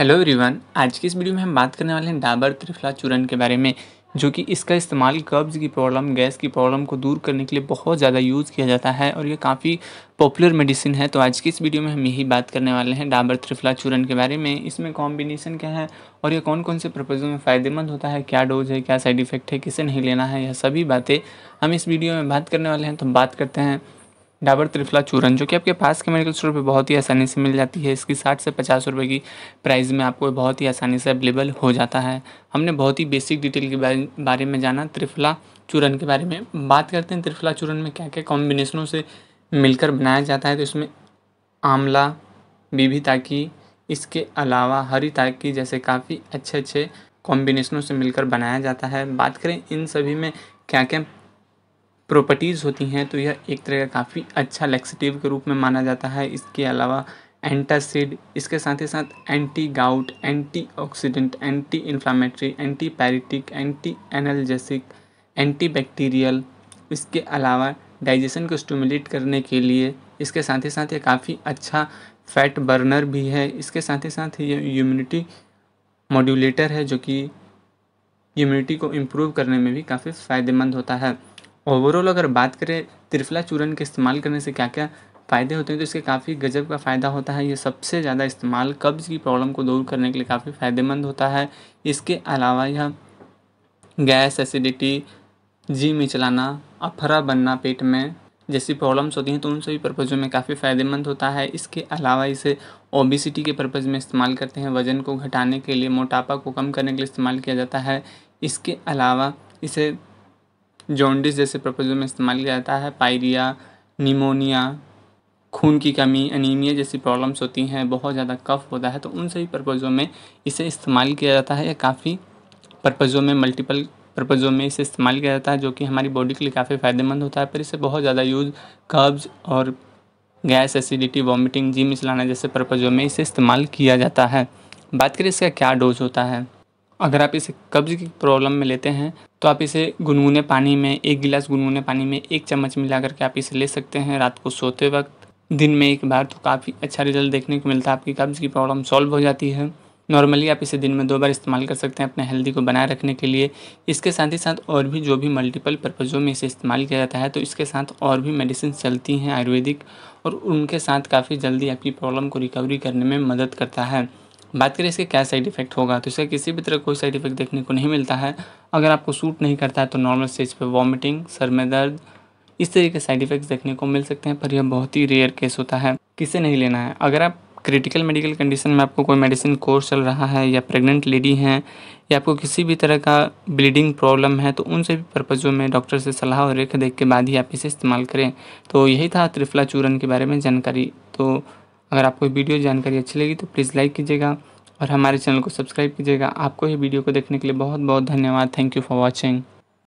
hello everyone आज की इस वीडियो में हम बात करने वाले हैं डाबर त्रिफला चूर्ण के बारे में जो कि इसका इस्तेमाल कब्ज़ की प्रॉब्लम गैस की प्रॉब्लम को दूर करने के लिए बहुत ज़्यादा यूज़ किया जाता है और ये काफ़ी पॉपुलर मेडिसिन है तो आज की इस वीडियो में हम यही बात करने वाले हैं डाबर त्रिफला चूर्ण के बारे में इसमें कॉम्बिनेशन क्या है और ये कौन कौन से प्रपोजों में फ़ायदेमंद होता है क्या डोज है क्या साइड इफ़ेक्ट है किसे नहीं लेना है यह सभी बातें हम इस वीडियो में बात करने वाले हैं तो बात करते हैं डाबर त्रिफला चूरन जो कि आपके पास के मेडिकल स्टोर पे बहुत ही आसानी से मिल जाती है इसकी साठ से पचास रुपये की प्राइस में आपको बहुत ही आसानी से अवेलेबल हो जाता है हमने बहुत ही बेसिक डिटेल के बारे, बारे में जाना त्रिफला चूरन के बारे में बात करते हैं त्रिफला चूरन में क्या क्या कॉम्बिनेशनों से मिलकर बनाया जाता है तो इसमें आंवला बीबी ताकी इसके अलावा हरी ताकी जैसे काफ़ी अच्छे अच्छे कॉम्बिनेशनों से मिलकर बनाया जाता है बात करें इन सभी में क्या क्या प्रॉपर्टीज़ होती हैं तो यह एक तरह का काफ़ी अच्छा लैक्सेटिव के रूप में माना जाता है इसके अलावा एंटासिड इसके साथ ही साथ anti gout anti oxidant anti inflammatory anti pyretic anti analgesic anti bacterial इसके अलावा डाइजेशन को स्टमुलेट करने के लिए इसके साथ ही साथ ये काफ़ी अच्छा फैट बर्नर भी है इसके साथ ही साथ ये इम्यूनिटी मॉड्यूलेटर है जो कि इम्यूनिटी को इम्प्रूव करने में भी काफ़ी फ़ायदेमंद होता है ओवरऑल अगर बात करें त्रिफला चूर्ण के इस्तेमाल करने से क्या क्या फ़ायदे होते हैं तो इसके काफ़ी गजब का फ़ायदा होता है ये सबसे ज़्यादा इस्तेमाल कब्ज़ की प्रॉब्लम को दूर करने के लिए काफ़ी फ़ायदेमंद होता है इसके अलावा यह गैस एसिडिटी जी में चलाना अफरा बनना पेट में जैसी प्रॉब्लम्स होती हैं तो उन सभी पर्पज़ों में काफ़ी फ़ायदेमंद होता है इसके अलावा इसे ओबिसिटी के पर्पज़ में इस्तेमाल करते हैं वज़न को घटाने के लिए मोटापा को कम करने के लिए इस्तेमाल किया जाता है इसके अलावा इसे जॉन्डिस जैसे प्रपोजों में इस्तेमाल किया जाता है पायरिया निमोनिया खून की कमी अनिमिया जैसी प्रॉब्लम्स होती हैं बहुत ज़्यादा कफ होता है तो उन सभी पर्पज़ों में इसे इस्तेमाल किया जाता है या काफ़ी पर्पज़ों में मल्टीपल पर्पज़ों में इसे इस्तेमाल किया जाता है जो कि हमारी बॉडी के लिए काफ़ी फ़ायदेमंद होता है पर इसे बहुत ज़्यादा यूज़ कब्ज़ और गैस एसिडिटी वॉमिटिंग जिम चलाना जैसे पर्पज़ों में इसे इस्तेमाल किया जाता है बात करें इसका क्या डोज होता है अगर आप इसे कब्ज़ की प्रॉब्लम में लेते हैं तो आप इसे गुनगुने पानी में एक गिलास गुनगुने पानी में एक चम्मच मिला करके आप इसे ले सकते हैं रात को सोते वक्त दिन में एक बार तो काफ़ी अच्छा रिजल्ट देखने को मिलता है आपकी कब्ज़ की प्रॉब्लम सॉल्व हो जाती है नॉर्मली आप इसे दिन में दो बार इस्तेमाल कर सकते हैं अपने हेल्दी को बनाए रखने के लिए इसके साथ ही साथ और भी जो भी मल्टीपल पर्पज़ों में इसे इस्तेमाल किया जाता है तो इसके साथ और भी मेडिसिन चलती हैं आयुर्वेदिक और उनके साथ काफ़ी जल्दी आपकी प्रॉब्लम को रिकवरी करने में मदद करता है बात करें इसके क्या साइड इफ़ेक्ट होगा तो इसका किसी भी तरह कोई साइड इफ़ेक्ट देखने को नहीं मिलता है अगर आपको सूट नहीं करता है तो नॉर्मल स्टेज पर वॉमिटिंग सर में दर्द इस तरीके के साइड इफ़ेक्ट्स देखने को मिल सकते हैं पर यह बहुत ही रेयर केस होता है किसे नहीं लेना है अगर आप क्रिटिकल मेडिकल कंडीशन में आपको कोई मेडिसिन कोर्स चल रहा है या प्रेग्नेंट लेडी हैं या आपको किसी भी तरह का ब्लीडिंग प्रॉब्लम है तो उन सभी पर्पज़ों में डॉक्टर से सलाह और रेख देख के बाद ही आप इसे इस्तेमाल करें तो यही था त्रिफला चूरन के बारे में जानकारी तो अगर आपको वीडियो जानकारी अच्छी लगी तो प्लीज़ लाइक कीजिएगा और हमारे चैनल को सब्सक्राइब कीजिएगा आपको ये वीडियो को देखने के लिए बहुत बहुत धन्यवाद थैंक यू फॉर वॉचिंग